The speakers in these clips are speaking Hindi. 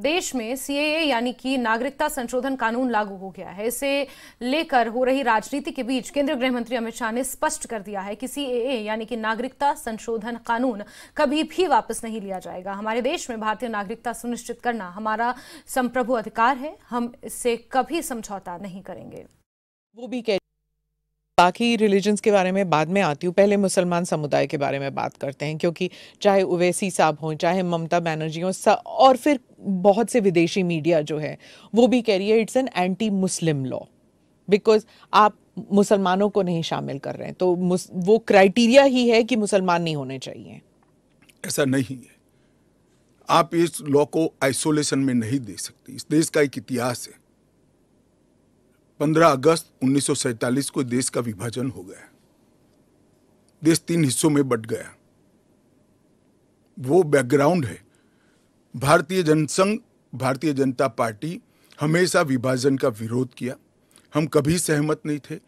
देश में सीएए यानी कि नागरिकता संशोधन कानून लागू हो गया है इसे लेकर हो रही राजनीति के बीच केंद्रीय गृह मंत्री अमित शाह ने स्पष्ट कर दिया है कि सीएए यानी कि नागरिकता संशोधन कानून कभी भी वापस नहीं लिया जाएगा हमारे देश में भारतीय नागरिकता सुनिश्चित करना हमारा संप्रभु अधिकार है हम इससे कभी समझौता नहीं करेंगे वो भी कह बाकी रिलीजन्स के बारे में बाद में आती हूँ पहले मुसलमान समुदाय के बारे में बात करते हैं क्योंकि चाहे उवैसी साहब हों चाहे ममता बनर्जी हों और फिर बहुत से विदेशी मीडिया जो है वो भी कह रही है it's an anti Muslim law because आप मुसलमानों को नहीं शामिल कर रहे हैं तो वो क्राइटेरिया ही है कि मुसलमान नहीं होने चाहिए ऐसा नहीं है आप इस लॉ को आइसोलेशन में नहीं दे सकते इस देश का एक इतिहास है 15 अगस्त उन्नीस को देश का विभाजन हो गया देश तीन हिस्सों में बट गया वो बैकग्राउंड है भारतीय जनसंघ भारतीय जनता पार्टी हमेशा विभाजन का विरोध किया हम कभी सहमत नहीं थे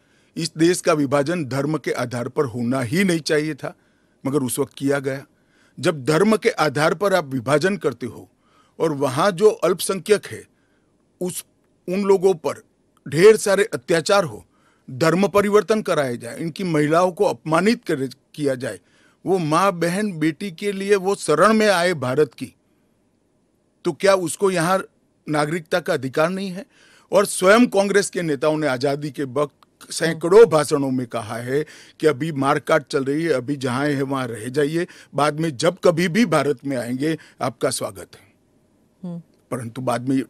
इस देश का विभाजन धर्म के आधार पर होना ही नहीं चाहिए था मगर उस वक्त किया गया जब धर्म के आधार पर आप विभाजन करते हो और वहाँ जो अल्पसंख्यक है उस उन लोगों पर ढेर सारे अत्याचार हो धर्म परिवर्तन कराया जाए इनकी महिलाओं को अपमानित कर किया जाए वो माँ बहन बेटी के लिए वो शरण में आए भारत की तो क्या उसको यहाँ नागरिकता का अधिकार नहीं है और स्वयं कांग्रेस के नेताओं ने आज़ादी के वक्त सैकड़ों भाषणों में कहा है कि अभी मारकाट चल रही है अभी जहाँ है वहाँ रह जाइए बाद में जब कभी भी भारत में आएंगे आपका स्वागत है हम्म। परंतु बाद में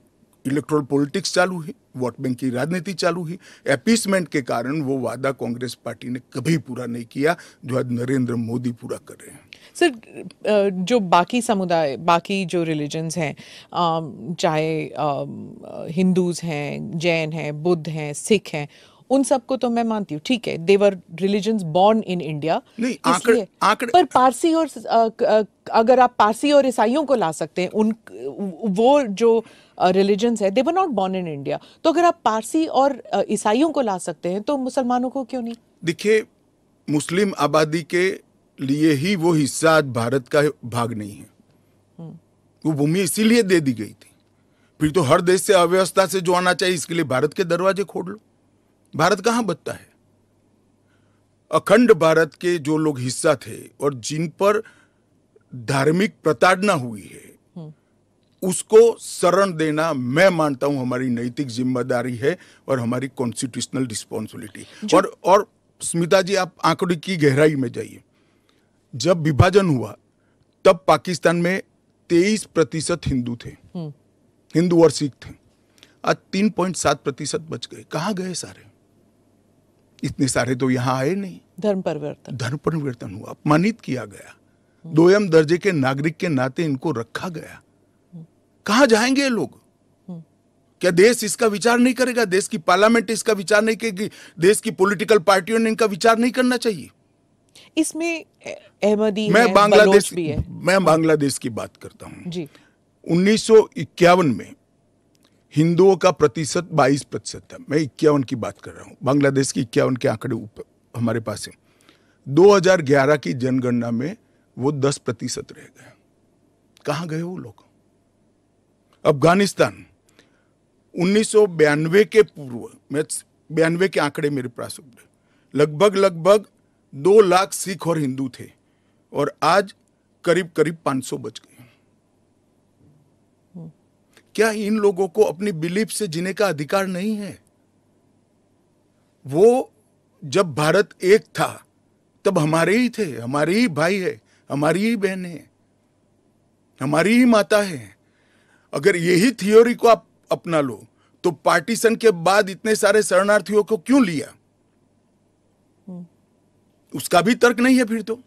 इलेक्ट्रोल पॉलिटिक्स चालू है वोट बैंक की राजनीति चालू है एपीसमेंट के कारण वो वादा कांग्रेस पार्टी ने कभी पूरा नहीं किया जो आज नरेंद्र मोदी पूरा कर रहे हैं सर जो बाकी समुदाय बाकी जो रिलीजन्स हैं चाहे हिंदूज हैं जैन हैं बुद्ध हैं सिख हैं उन सबको तो मैं मानती हूँ ठीक है they're religion born in India पर पारसी और अगर आप पारसी और ईसाइयों को ला सकते हैं उन वो जो रिलीजन्स है they're not born in India तो अगर आप पारसी और ईसाइयों को ला सकते हैं तो मुसलमानों को क्यों नहीं देखिए मुस्लिम आबादी के लिए ही वो हिस्सा भारत का भाग नहीं है हम्म। वो भूमि इसीलिए दे दी गई थी फिर तो हर देश से अव्यवस्था से जो आना चाहिए इसके लिए भारत के दरवाजे खोल लो भारत कहां बचता है अखंड भारत के जो लोग हिस्सा थे और जिन पर धार्मिक प्रताड़ना हुई है हम्म। उसको शरण देना मैं मानता हूं हमारी नैतिक जिम्मेदारी है और हमारी कॉन्स्टिट्यूशनल रिस्पॉन्सिबिलिटी और और स्मिता जी आप आंकड़े की गहराई में जाइए जब विभाजन हुआ तब पाकिस्तान में तेईस प्रतिशत हिंदू थे हम्म। हिंदू और सिख थे आज तीन पॉइंट सात प्रतिशत बच गए कहाँ गए सारे इतने सारे तो यहाँ आए नहीं धर्म परिवर्तन धर्म परिवर्तन हुआ अपमानित किया गया दोयम दर्जे के नागरिक के नाते इनको रखा गया कहा जाएंगे लोग क्या देश इसका विचार नहीं करेगा देश की पार्लियामेंट इसका विचार नहीं करेगी देश की पॉलिटिकल पार्टियों ने इनका विचार नहीं करना चाहिए इसमें अहमदी मैं बांग्लादेश मैं बांग्लादेश की बात करता हूँ उन्नीस में हिंदुओं का प्रतिशत 22 प्रतिशत था मैं इक्यावन की बात कर रहा हूँ बांग्लादेश की इक्यावन के आंकड़े ऊपर हमारे पास है 2011 की जनगणना में वो 10 प्रतिशत रह गए कहाँ गए वो लोग अफगानिस्तान उन्नीस के पूर्व मैं बयानवे के आंकड़े मेरे पास लगभग लगभग दो लाख सिख और हिंदू थे और आज करीब करीब 500 बच गए क्या इन लोगों को अपनी बिलीफ से जीने का अधिकार नहीं है वो जब भारत एक था तब हमारे ही थे हमारे ही भाई है हमारी ही बहन है हमारी ही माता है अगर यही थियोरी को आप अपना लो तो पार्टीशन के बाद इतने सारे शरणार्थियों को क्यों लिया हम्म। उसका भी तर्क नहीं है फिर तो